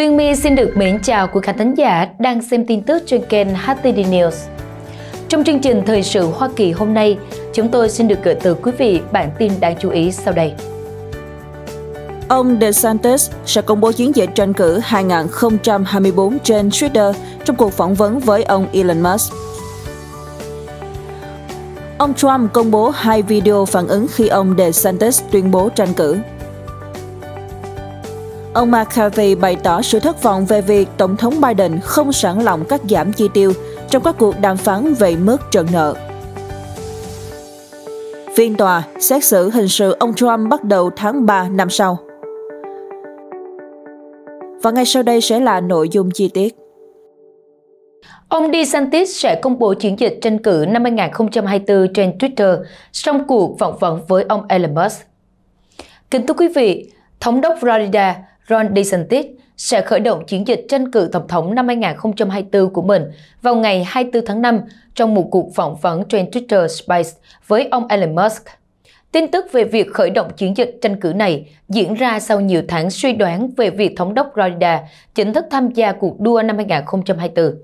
Tuyên My xin được mến chào quý khán thính giả đang xem tin tức trên kênh HTD News. Trong chương trình Thời sự Hoa Kỳ hôm nay, chúng tôi xin được gửi tới quý vị bản tin đáng chú ý sau đây. Ông DeSantis sẽ công bố chiến dịch tranh cử 2024 trên Twitter trong cuộc phỏng vấn với ông Elon Musk. Ông Trump công bố hai video phản ứng khi ông DeSantis tuyên bố tranh cử. Ông McCarthy bày tỏ sự thất vọng về việc Tổng thống Biden không sẵn lòng cắt giảm chi tiêu trong các cuộc đàm phán về mức trần nợ. Phiên tòa xét xử hình sự ông Trump bắt đầu tháng 3 năm sau. Và ngay sau đây sẽ là nội dung chi tiết. Ông DeSantis sẽ công bố chiến dịch tranh cử năm 2024 trên Twitter trong cuộc phỏng vấn với ông Elon Musk. Kính thưa quý vị, Thống đốc Florida Ron DeSantis sẽ khởi động chiến dịch tranh cử tổng thống năm 2024 của mình vào ngày 24 tháng 5 trong một cuộc phỏng vấn trên Twitter Space với ông Elon Musk. Tin tức về việc khởi động chiến dịch tranh cử này diễn ra sau nhiều tháng suy đoán về việc thống đốc Florida chính thức tham gia cuộc đua năm 2024.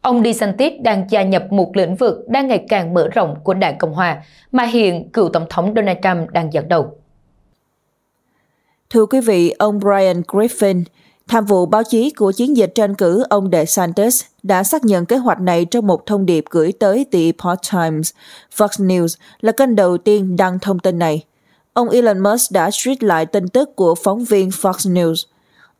Ông DeSantis đang gia nhập một lĩnh vực đang ngày càng mở rộng của Đảng Cộng Hòa mà hiện cựu Tổng thống Donald Trump đang dẫn đầu. Thưa quý vị, ông Brian Griffin, tham vụ báo chí của chiến dịch tranh cử ông DeSantis đã xác nhận kế hoạch này trong một thông điệp gửi tới The Epoch Times. Fox News là kênh đầu tiên đăng thông tin này. Ông Elon Musk đã tweet lại tin tức của phóng viên Fox News.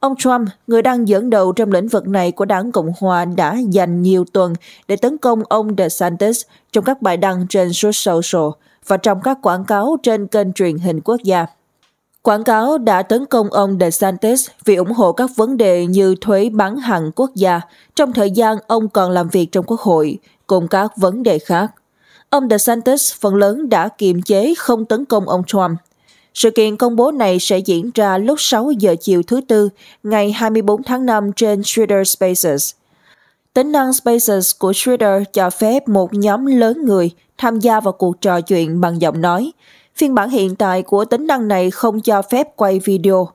Ông Trump, người đang dẫn đầu trong lĩnh vực này của đảng Cộng Hòa đã dành nhiều tuần để tấn công ông DeSantis trong các bài đăng trên social và trong các quảng cáo trên kênh truyền hình quốc gia. Quảng cáo đã tấn công ông DeSantis vì ủng hộ các vấn đề như thuế bán hàng quốc gia trong thời gian ông còn làm việc trong Quốc hội, cùng các vấn đề khác. Ông DeSantis phần lớn đã kiềm chế không tấn công ông Trump. Sự kiện công bố này sẽ diễn ra lúc 6 giờ chiều thứ Tư, ngày 24 tháng 5 trên Twitter Spaces. Tính năng Spaces của Twitter cho phép một nhóm lớn người tham gia vào cuộc trò chuyện bằng giọng nói – Phiên bản hiện tại của tính năng này không cho phép quay video.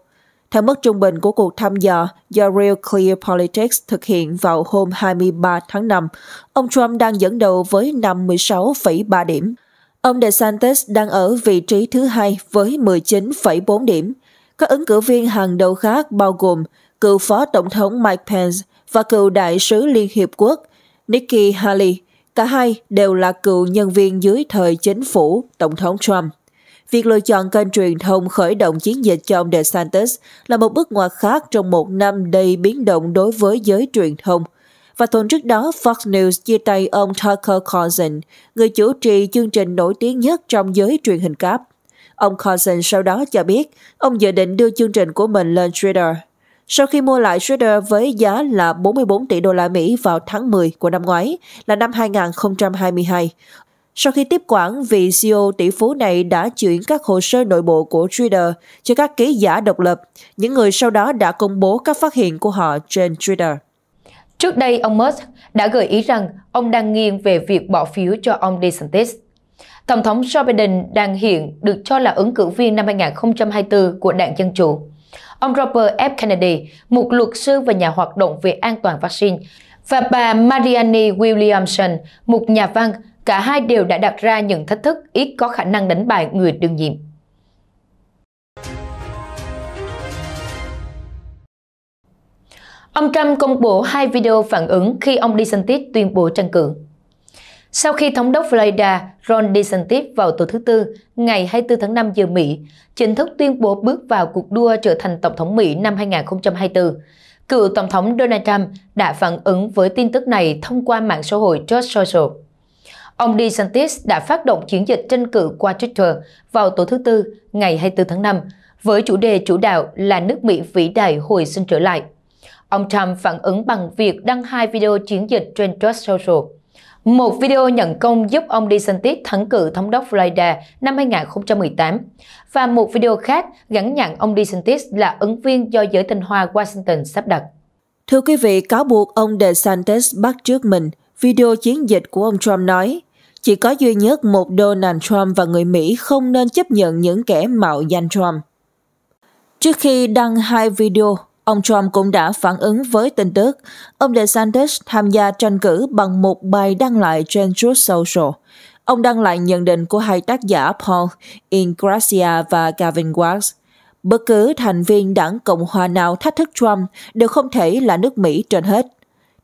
Theo mức trung bình của cuộc thăm dò do Real Clear Politics thực hiện vào hôm 23 tháng 5, ông Trump đang dẫn đầu với 56,3 điểm. Ông DeSantis đang ở vị trí thứ hai với 19,4 điểm. Các ứng cử viên hàng đầu khác bao gồm cựu phó tổng thống Mike Pence và cựu đại sứ Liên Hiệp Quốc Nikki Haley. Cả hai đều là cựu nhân viên dưới thời chính phủ Tổng thống Trump. Việc lựa chọn kênh truyền thông khởi động chiến dịch cho ông DeSantis là một bước ngoặt khác trong một năm đầy biến động đối với giới truyền thông. Và tuần trước đó, Fox News chia tay ông Tucker Carlson, người chủ trì chương trình nổi tiếng nhất trong giới truyền hình cáp. Ông Carlson sau đó cho biết ông dự định đưa chương trình của mình lên Twitter. Sau khi mua lại Twitter với giá là 44 tỷ đô la Mỹ vào tháng 10 của năm ngoái, là năm 2022, sau khi tiếp quản, vị CEO tỷ phú này đã chuyển các hồ sơ nội bộ của Twitter cho các ký giả độc lập, những người sau đó đã công bố các phát hiện của họ trên Twitter. Trước đây, ông Musk đã gợi ý rằng ông đang nghiêng về việc bỏ phiếu cho ông DeSantis. Tổng thống Joe Biden đang hiện được cho là ứng cử viên năm 2024 của đảng Dân Chủ. Ông Robert F. Kennedy, một luật sư và nhà hoạt động về an toàn vaccine, và bà Marianne Williamson, một nhà văn cả hai đều đã đặt ra những thách thức ít có khả năng đánh bại người đương nhiệm. Ông Trump công bố hai video phản ứng khi ông DeSantis tuyên bố tranh cử. Sau khi Thống đốc Florida Ron DeSantis vào tối thứ Tư, ngày 24 tháng 5 giờ Mỹ, chính thức tuyên bố bước vào cuộc đua trở thành Tổng thống Mỹ năm 2024, cựu Tổng thống Donald Trump đã phản ứng với tin tức này thông qua mạng xã hội George Social. Ông DeSantis đã phát động chiến dịch tranh cử qua Twitter vào tối thứ Tư, ngày 24 tháng 5, với chủ đề chủ đạo là nước Mỹ vĩ đại hồi sinh trở lại. Ông Trump phản ứng bằng việc đăng hai video chiến dịch trên Trust Social. Một video nhận công giúp ông DeSantis thắng cử thống đốc Florida năm 2018 và một video khác gắn nhận ông DeSantis là ứng viên do giới tinh hoa Washington sắp đặt. Thưa quý vị, cáo buộc ông DeSantis bắt trước mình, video chiến dịch của ông Trump nói chỉ có duy nhất một Donald Trump và người Mỹ không nên chấp nhận những kẻ mạo danh Trump. Trước khi đăng hai video, ông Trump cũng đã phản ứng với tin tức ông DeSantis tham gia tranh cử bằng một bài đăng lại trên Truth Social. Ông đăng lại nhận định của hai tác giả Paul Ingracia và Gavin watts Bất cứ thành viên đảng Cộng hòa nào thách thức Trump đều không thể là nước Mỹ trên hết.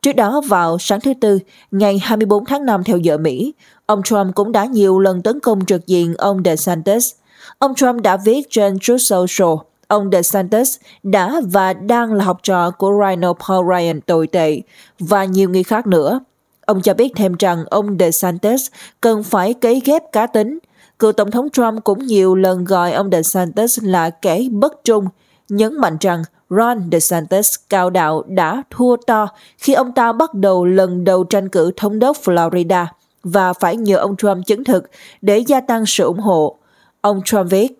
Trước đó vào sáng thứ Tư, ngày 24 tháng 5 theo giờ Mỹ, ông Trump cũng đã nhiều lần tấn công trực diện ông DeSantis. Ông Trump đã viết trên Truth Social, ông DeSantis đã và đang là học trò của Rhino Paul Ryan tồi tệ và nhiều người khác nữa. Ông cho biết thêm rằng ông DeSantis cần phải cấy ghép cá tính. Cựu Tổng thống Trump cũng nhiều lần gọi ông DeSantis là kẻ bất trung, nhấn mạnh rằng Ron DeSantis cao đạo đã thua to khi ông ta bắt đầu lần đầu tranh cử thống đốc Florida và phải nhờ ông Trump chứng thực để gia tăng sự ủng hộ. Ông Trump viết,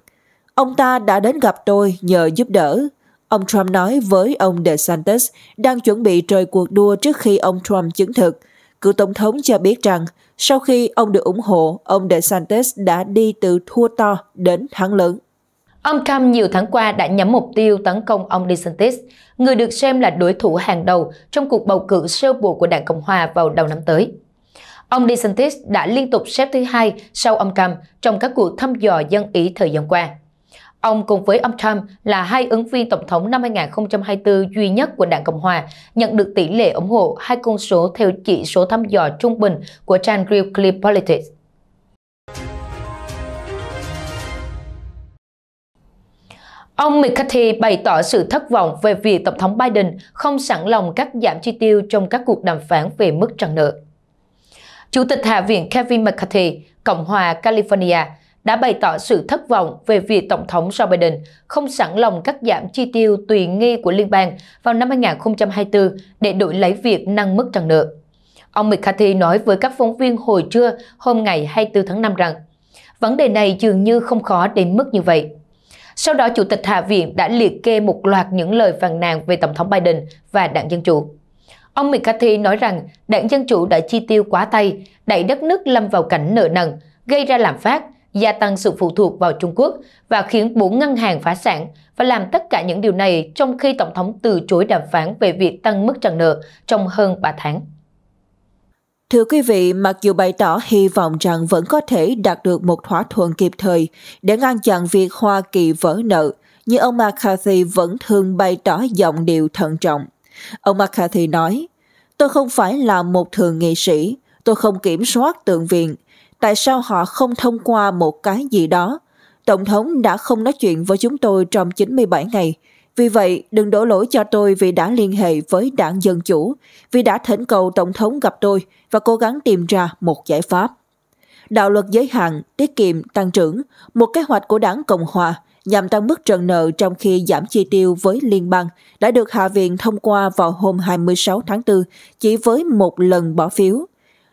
Ông ta đã đến gặp tôi nhờ giúp đỡ. Ông Trump nói với ông DeSantis đang chuẩn bị trời cuộc đua trước khi ông Trump chứng thực. Cựu Tổng thống cho biết rằng sau khi ông được ủng hộ, ông DeSantis đã đi từ thua to đến thắng lớn. Ông Trump nhiều tháng qua đã nhắm mục tiêu tấn công ông DeSantis, người được xem là đối thủ hàng đầu trong cuộc bầu cử sơ bộ của Đảng Cộng Hòa vào đầu năm tới. Ông DeSantis đã liên tục xếp thứ hai sau ông Trump trong các cuộc thăm dò dân ý thời gian qua. Ông cùng với ông Trump là hai ứng viên tổng thống năm 2024 duy nhất của Đảng Cộng Hòa nhận được tỷ lệ ủng hộ hai con số theo chỉ số thăm dò trung bình của Trang Real Clear Politics. Ông McCarthy bày tỏ sự thất vọng về việc Tổng thống Biden không sẵn lòng cắt giảm chi tiêu trong các cuộc đàm phán về mức trần nợ. Chủ tịch Hạ viện Kevin McCarthy, Cộng hòa California, đã bày tỏ sự thất vọng về việc Tổng thống Joe Biden không sẵn lòng cắt giảm chi tiêu tùy nghi của liên bang vào năm 2024 để đổi lấy việc nâng mức trần nợ. Ông McCarthy nói với các phóng viên hồi trưa hôm ngày 24 tháng 5 rằng, vấn đề này dường như không khó đến mức như vậy. Sau đó, Chủ tịch Hạ viện đã liệt kê một loạt những lời phàn nàn về Tổng thống Biden và đảng Dân Chủ. Ông McCarthy nói rằng đảng Dân Chủ đã chi tiêu quá tay, đẩy đất nước lâm vào cảnh nợ nần, gây ra lạm phát, gia tăng sự phụ thuộc vào Trung Quốc và khiến bốn ngân hàng phá sản và làm tất cả những điều này trong khi Tổng thống từ chối đàm phán về việc tăng mức trần nợ trong hơn 3 tháng. Thưa quý vị, mặc dù bày tỏ hy vọng rằng vẫn có thể đạt được một thỏa thuận kịp thời để ngăn chặn việc Hoa Kỳ vỡ nợ, nhưng ông McCarthy vẫn thường bày tỏ giọng điệu thận trọng. Ông McCarthy nói, Tôi không phải là một thường nghị sĩ, tôi không kiểm soát tượng viện. Tại sao họ không thông qua một cái gì đó? Tổng thống đã không nói chuyện với chúng tôi trong 97 ngày. Vì vậy, đừng đổ lỗi cho tôi vì đã liên hệ với đảng Dân Chủ, vì đã thỉnh cầu Tổng thống gặp tôi và cố gắng tìm ra một giải pháp. Đạo luật giới hạn, tiết kiệm, tăng trưởng, một kế hoạch của đảng Cộng Hòa nhằm tăng mức trần nợ trong khi giảm chi tiêu với liên bang đã được Hạ viện thông qua vào hôm 26 tháng 4 chỉ với một lần bỏ phiếu.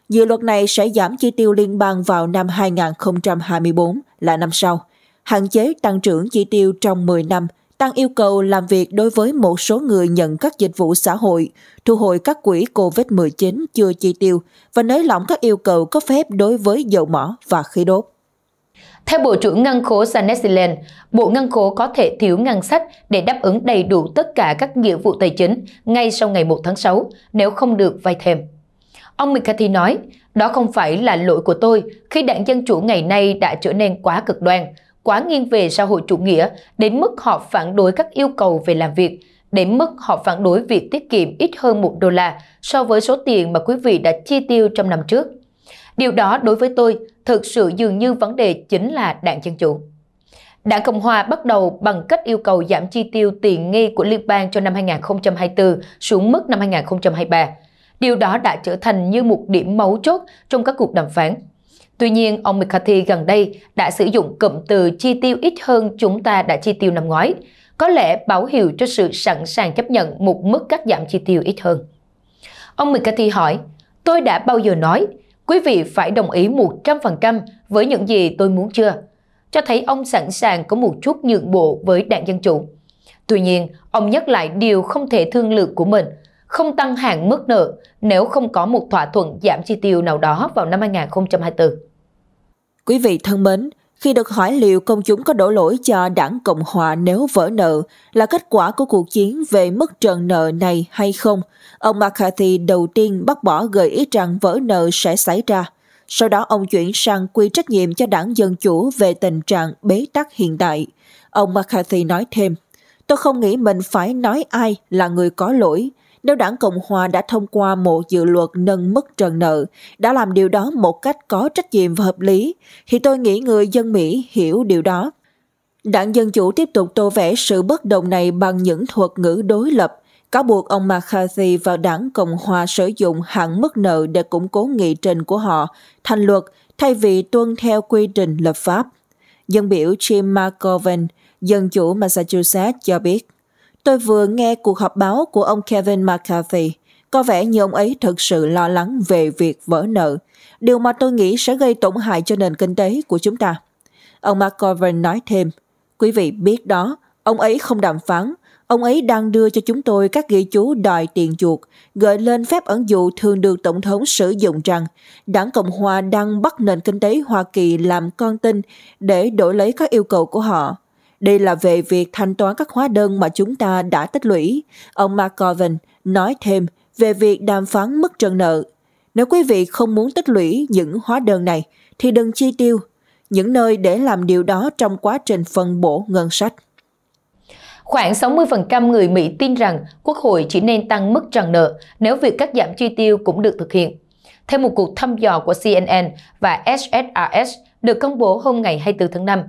Dự luật này sẽ giảm chi tiêu liên bang vào năm 2024 là năm sau, hạn chế tăng trưởng chi tiêu trong 10 năm – tăng yêu cầu làm việc đối với một số người nhận các dịch vụ xã hội, thu hồi các quỹ COVID-19 chưa chi tiêu và nới lỏng các yêu cầu có phép đối với dầu mỏ và khí đốt. Theo Bộ trưởng Ngân khố Janet Yellen, Bộ Ngân khố có thể thiếu ngân sách để đáp ứng đầy đủ tất cả các nghĩa vụ tài chính ngay sau ngày 1 tháng 6 nếu không được vay thêm. Ông McCarthy nói, đó không phải là lỗi của tôi khi đảng Dân Chủ ngày nay đã trở nên quá cực đoan, quá nghiêng về xã hội chủ nghĩa, đến mức họ phản đối các yêu cầu về làm việc, đến mức họ phản đối việc tiết kiệm ít hơn 1 đô la so với số tiền mà quý vị đã chi tiêu trong năm trước. Điều đó đối với tôi thực sự dường như vấn đề chính là đảng Dân Chủ. Đảng Cộng Hòa bắt đầu bằng cách yêu cầu giảm chi tiêu tiền nghi của liên bang cho năm 2024 xuống mức năm 2023. Điều đó đã trở thành như một điểm mấu chốt trong các cuộc đàm phán. Tuy nhiên, ông McCarthy gần đây đã sử dụng cụm từ chi tiêu ít hơn chúng ta đã chi tiêu năm ngoái, có lẽ báo hiệu cho sự sẵn sàng chấp nhận một mức cắt giảm chi tiêu ít hơn. Ông McCarthy hỏi, tôi đã bao giờ nói, quý vị phải đồng ý 100% với những gì tôi muốn chưa? Cho thấy ông sẵn sàng có một chút nhượng bộ với đảng Dân Chủ. Tuy nhiên, ông nhắc lại điều không thể thương lượng của mình – không tăng hạn mức nợ nếu không có một thỏa thuận giảm chi tiêu nào đó vào năm 2024. Quý vị thân mến, khi được hỏi liệu công chúng có đổ lỗi cho đảng Cộng Hòa nếu vỡ nợ là kết quả của cuộc chiến về mức trần nợ này hay không, ông McCarthy đầu tiên bác bỏ gợi ý rằng vỡ nợ sẽ xảy ra. Sau đó ông chuyển sang quy trách nhiệm cho đảng Dân Chủ về tình trạng bế tắc hiện tại. Ông McCarthy nói thêm, Tôi không nghĩ mình phải nói ai là người có lỗi nếu đảng Cộng Hòa đã thông qua một dự luật nâng mức trần nợ, đã làm điều đó một cách có trách nhiệm và hợp lý, thì tôi nghĩ người dân Mỹ hiểu điều đó. Đảng Dân Chủ tiếp tục tô vẽ sự bất đồng này bằng những thuật ngữ đối lập, cáo buộc ông McCarthy và đảng Cộng Hòa sử dụng hạn mức nợ để củng cố nghị trình của họ thành luật thay vì tuân theo quy trình lập pháp. Dân biểu Jim McGovern, Dân chủ Massachusetts cho biết. Tôi vừa nghe cuộc họp báo của ông Kevin McCarthy. Có vẻ như ông ấy thực sự lo lắng về việc vỡ nợ, điều mà tôi nghĩ sẽ gây tổn hại cho nền kinh tế của chúng ta. Ông McGovern nói thêm, quý vị biết đó, ông ấy không đàm phán, ông ấy đang đưa cho chúng tôi các ghi chú đòi tiền chuộc, gợi lên phép ẩn dụ thường được Tổng thống sử dụng rằng đảng Cộng Hòa đang bắt nền kinh tế Hoa Kỳ làm con tin để đổi lấy các yêu cầu của họ. Đây là về việc thanh toán các hóa đơn mà chúng ta đã tích lũy. Ông McGovern nói thêm về việc đàm phán mức trần nợ. Nếu quý vị không muốn tích lũy những hóa đơn này, thì đừng chi tiêu. Những nơi để làm điều đó trong quá trình phân bổ ngân sách. Khoảng 60% người Mỹ tin rằng Quốc hội chỉ nên tăng mức trần nợ nếu việc cắt giảm chi tiêu cũng được thực hiện. Theo một cuộc thăm dò của CNN và SSRS được công bố hôm ngày 24 tháng 5,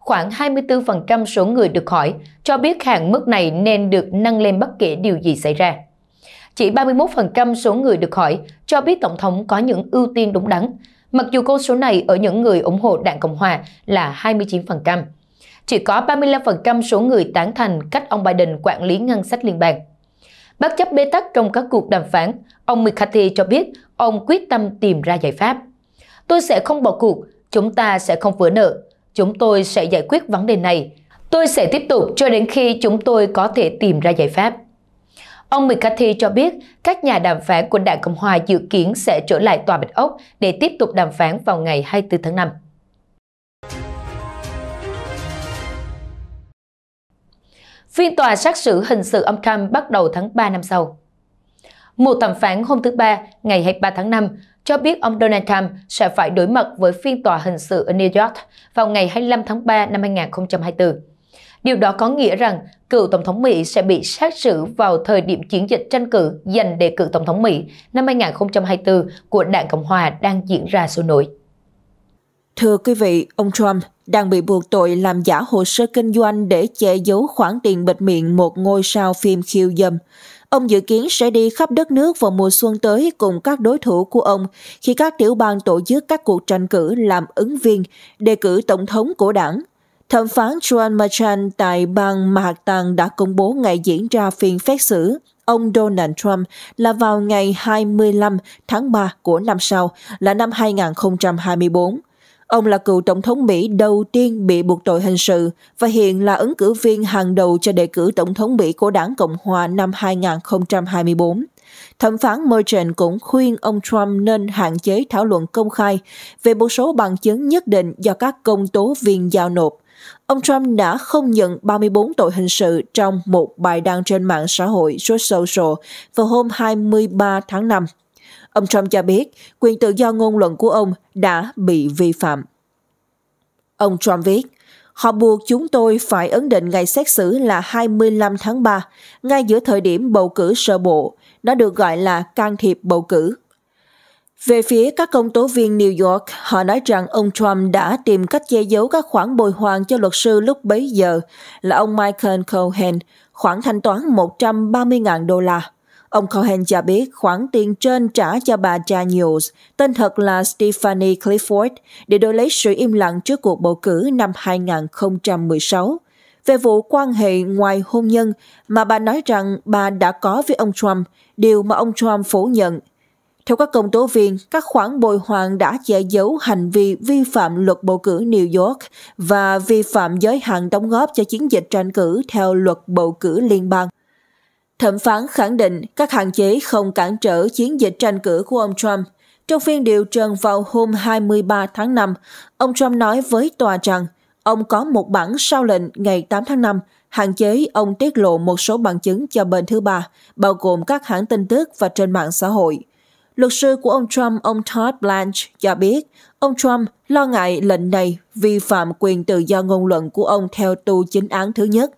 khoảng 24% số người được hỏi cho biết hạn mức này nên được nâng lên bất kể điều gì xảy ra. Chỉ 31% số người được hỏi cho biết Tổng thống có những ưu tiên đúng đắn, mặc dù con số này ở những người ủng hộ Đảng Cộng Hòa là 29%. Chỉ có 35% số người tán thành cách ông Biden quản lý ngân sách liên bang. Bất chấp bế tắc trong các cuộc đàm phán, ông McCarthy cho biết ông quyết tâm tìm ra giải pháp. Tôi sẽ không bỏ cuộc, chúng ta sẽ không vỡ nợ, Chúng tôi sẽ giải quyết vấn đề này. Tôi sẽ tiếp tục cho đến khi chúng tôi có thể tìm ra giải pháp. Ông McCarthy cho biết các nhà đàm phán của Đảng Cộng Hòa dự kiến sẽ trở lại Tòa Bạch Ốc để tiếp tục đàm phán vào ngày 24 tháng 5. Phiên tòa xét xử hình sự ông Trump bắt đầu tháng 3 năm sau. Một thẩm phán hôm thứ Ba, ngày 23 tháng 5, cho biết ông Donald Trump sẽ phải đối mặt với phiên tòa hình sự ở New York vào ngày 25 tháng 3 năm 2024. Điều đó có nghĩa rằng cựu Tổng thống Mỹ sẽ bị xét xử vào thời điểm chiến dịch tranh cử dành đề cử Tổng thống Mỹ năm 2024 của Đảng Cộng Hòa đang diễn ra sôi nổi. Thưa quý vị, ông Trump đang bị buộc tội làm giả hồ sơ kinh doanh để che giấu khoản tiền bịt miệng một ngôi sao phim khiêu dâm. Ông dự kiến sẽ đi khắp đất nước vào mùa xuân tới cùng các đối thủ của ông khi các tiểu bang tổ chức các cuộc tranh cử làm ứng viên, đề cử tổng thống của đảng. Thẩm phán John Machan tại bang Manhattan đã công bố ngày diễn ra phiên xét xử ông Donald Trump là vào ngày 25 tháng 3 của năm sau là năm 2024. Ông là cựu tổng thống Mỹ đầu tiên bị buộc tội hình sự và hiện là ứng cử viên hàng đầu cho đề cử tổng thống Mỹ của đảng Cộng hòa năm 2024. Thẩm phán Merchant cũng khuyên ông Trump nên hạn chế thảo luận công khai về một số bằng chứng nhất định do các công tố viên giao nộp. Ông Trump đã không nhận 34 tội hình sự trong một bài đăng trên mạng xã hội Truth Social vào hôm 23 tháng 5. Ông Trump cho biết quyền tự do ngôn luận của ông đã bị vi phạm. Ông Trump viết, Họ buộc chúng tôi phải ấn định ngày xét xử là 25 tháng 3, ngay giữa thời điểm bầu cử sơ bộ. Nó được gọi là can thiệp bầu cử. Về phía các công tố viên New York, họ nói rằng ông Trump đã tìm cách che giấu các khoản bồi hoàn cho luật sư lúc bấy giờ là ông Michael Cohen, khoản thanh toán 130.000 đô la. Ông Cohen cho biết khoản tiền trên trả cho bà Cha News, tên thật là Stephanie Clifford, để đổi lấy sự im lặng trước cuộc bầu cử năm 2016 về vụ quan hệ ngoài hôn nhân mà bà nói rằng bà đã có với ông Trump, điều mà ông Trump phủ nhận. Theo các công tố viên, các khoản bồi hoàn đã che giấu hành vi vi phạm luật bầu cử New York và vi phạm giới hạn đóng góp cho chiến dịch tranh cử theo luật bầu cử liên bang. Thẩm phán khẳng định các hạn chế không cản trở chiến dịch tranh cử của ông Trump. Trong phiên điều trần vào hôm 23 tháng 5, ông Trump nói với tòa rằng ông có một bản sao lệnh ngày 8 tháng 5 hạn chế ông tiết lộ một số bằng chứng cho bên thứ ba, bao gồm các hãng tin tức và trên mạng xã hội. Luật sư của ông Trump, ông Todd Blanche, cho biết ông Trump lo ngại lệnh này vi phạm quyền tự do ngôn luận của ông theo tu chính án thứ nhất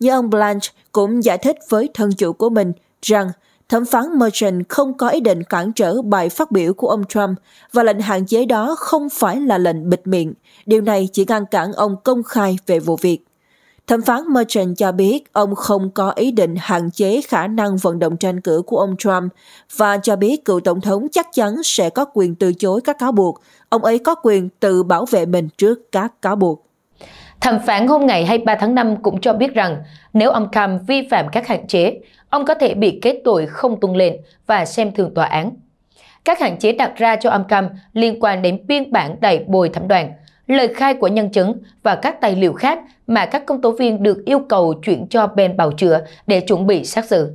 như ông Blanche cũng giải thích với thân chủ của mình rằng thẩm phán Merchant không có ý định cản trở bài phát biểu của ông Trump và lệnh hạn chế đó không phải là lệnh bịt miệng. Điều này chỉ ngăn cản ông công khai về vụ việc. Thẩm phán Merchant cho biết ông không có ý định hạn chế khả năng vận động tranh cử của ông Trump và cho biết cựu tổng thống chắc chắn sẽ có quyền từ chối các cáo buộc. Ông ấy có quyền tự bảo vệ mình trước các cáo buộc. Thẩm phán hôm ngày 23 tháng 5 cũng cho biết rằng nếu ông Trump vi phạm các hạn chế, ông có thể bị kết tội không tuân lệnh và xem thường tòa án. Các hạn chế đặt ra cho ông Trump liên quan đến biên bản đầy bồi thẩm đoàn, lời khai của nhân chứng và các tài liệu khác mà các công tố viên được yêu cầu chuyển cho bên bào chữa để chuẩn bị xét xử.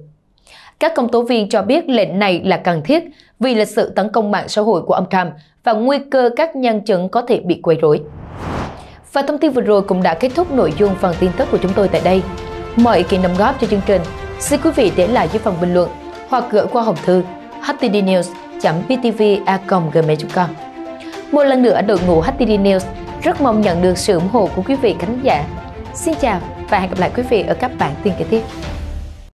Các công tố viên cho biết lệnh này là cần thiết vì lịch sự tấn công mạng xã hội của ông Trump và nguy cơ các nhân chứng có thể bị quấy rối. Và thông tin vừa rồi cũng đã kết thúc nội dung phần tin tức của chúng tôi tại đây. Mọi ý kiến đóng góp cho chương trình, xin quý vị để lại dưới phần bình luận hoặc gửi qua hộp thư htdnews.ptv.gmail.com Một lần nữa, đội ngũ HTD News rất mong nhận được sự ủng hộ của quý vị khán giả. Xin chào và hẹn gặp lại quý vị ở các bản tin kế tiếp.